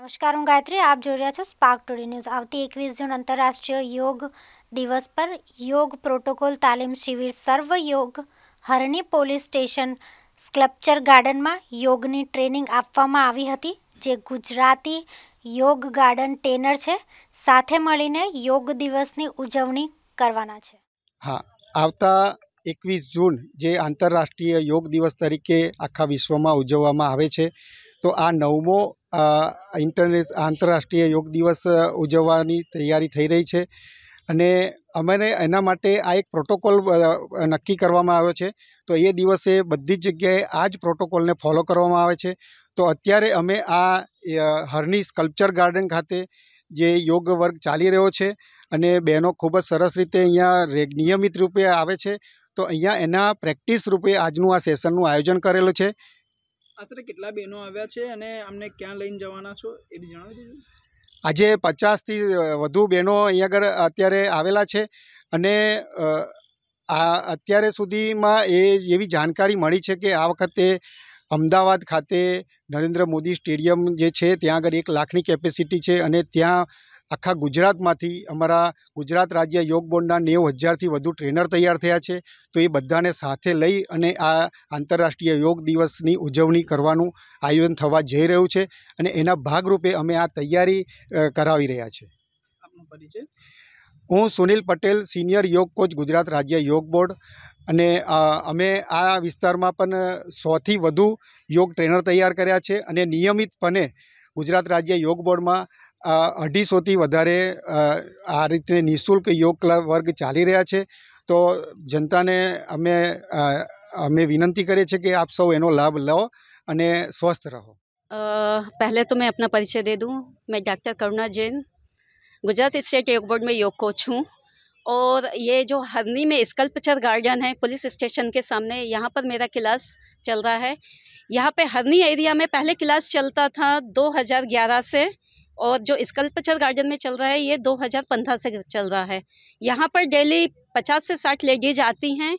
નમસ્કાર હું ગાયત્રી આપ જો રહ્યા છો સ્પાર્ક ટુડે ન્યૂઝ આવતી 21 જૂન આંતરરાષ્ટ્રીય યોગ દિવસ પર યોગ પ્રોટોકોલ તાલીમ शिविर સર્વ યોગ હરની પોલીસ સ્ટેશન સ્કલપ્ચર ગાર્ડન માં યોગની ટ્રેનિંગ આપવામાં આવી હતી જે ગુજરાતી યોગ ગાર્ડન ટ્રેનર છે સાથે મળીને યોગ દિવસને ઉજવણી કરવાનો છે હા આવતા 21 જૂન જે આંતરરાષ્ટ્રીય યોગ દિવસ તરીકે આખા વિશ્વમાં ઉજવવામાં આવે છે તો આ નવમો ઇન્ટરનેશ આંતરરાષ્ટ્રીય યોગ દિવસ ઉજવવાની તૈયારી થઈ રહી છે અને અમને એના માટે આ એક પ્રોટોકોલ નક્કી કરવામાં આવ્યો છે તો એ દિવસે બધી જ જગ્યાએ આ જ પ્રોટોકોલને ફોલો કરવામાં આવે છે તો અત્યારે અમે આ હરની સ્કલ્પચર ગાર્ડન ખાતે જે યોગ વર્ગ ચાલી રહ્યો છે અને બહેનો ખૂબ જ સરસ રીતે અહીંયા નિયમિત રૂપે આવે છે તો અહીંયા એના પ્રેક્ટિસ રૂપે આજનું આ સેશનનું આયોજન કરેલું છે આશરે કેટલા બહેનો આવ્યા છે અને અમને ક્યાં લઈને જવાના છો એ બી જણાવી દેજો આજે પચાસથી વધુ બહેનો અહીંયા આગળ અત્યારે આવેલા છે અને આ અત્યારે સુધીમાં એ એવી જાણકારી મળી છે કે આ વખતે અમદાવાદ ખાતે નરેન્દ્ર મોદી સ્ટેડિયમ જે છે ત્યાં આગળ એક લાખની કેપેસિટી છે અને ત્યાં આખા ગુજરાતમાંથી અમારા ગુજરાત રાજ્ય યોગ બોર્ડના નેવ હજારથી વધુ ટ્રેનર તૈયાર થયા છે તો એ બધાને સાથે લઈ અને આ આંતરરાષ્ટ્રીય યોગ દિવસની ઉજવણી કરવાનું આયોજન થવા જઈ રહ્યું છે અને એના ભાગરૂપે અમે આ તૈયારી કરાવી રહ્યા છે હું સુનિલ પટેલ સિનિયર યોગ કોચ ગુજરાત રાજ્ય યોગ બોર્ડ અને અમે આ વિસ્તારમાં પણ સોથી વધુ યોગ ટ્રેનર તૈયાર કર્યા છે અને નિયમિતપણે ગુજરાત રાજ્ય યોગ બોર્ડમાં 250 થી વધારે આ રીતે નિશુલ્ક યોગ ક્લાસ વર્ગ ચાલી રહ્યા છે તો જનતાને અમે અમે વિનંતી કરે છે કે આપ સૌ એનો લાભ લો અને સ્વસ્થ રહો અ પહેલા તો મેં اپنا પરિચય દે દઉં હું મેં ડૉક્ટર કરુણા જૈન ગુજરાત સ્ટેટ યોગ બોર્ડમાં યોગ કોચ છું और ये जो हरनी में स्कल्पचर गार्डन है पुलिस स्टेशन के सामने यहाँ पर मेरा क्लास चल रहा है यहाँ पे हरनी एरिया में पहले क्लास चलता था 2011 से और जो स्कल्पचर गार्डन में चल रहा है ये 2015 से चल रहा है यहाँ पर डेली 50 से 60 लेडीज आती हैं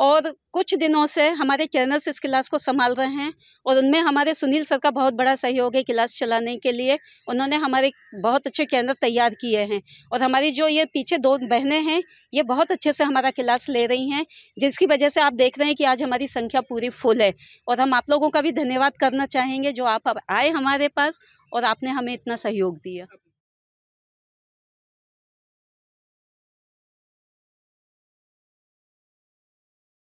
और कुछ दिनों से हमारे चैनल्स इस क्लास को संभाल रहे हैं और उनमें हमारे सुनील सर का बहुत बड़ा सहयोग है क्लास चलाने के लिए उन्होंने हमारे बहुत अच्छे चैनल तैयार किए हैं और हमारी जो ये पीछे दो बहनें हैं ये बहुत अच्छे से हमारा क्लास ले रही हैं जिसकी वजह से आप देख रहे हैं कि आज हमारी संख्या पूरी फुल है और हम आप लोगों का भी धन्यवाद करना चाहेंगे जो आप आए हमारे पास और आपने हमें इतना सहयोग दिया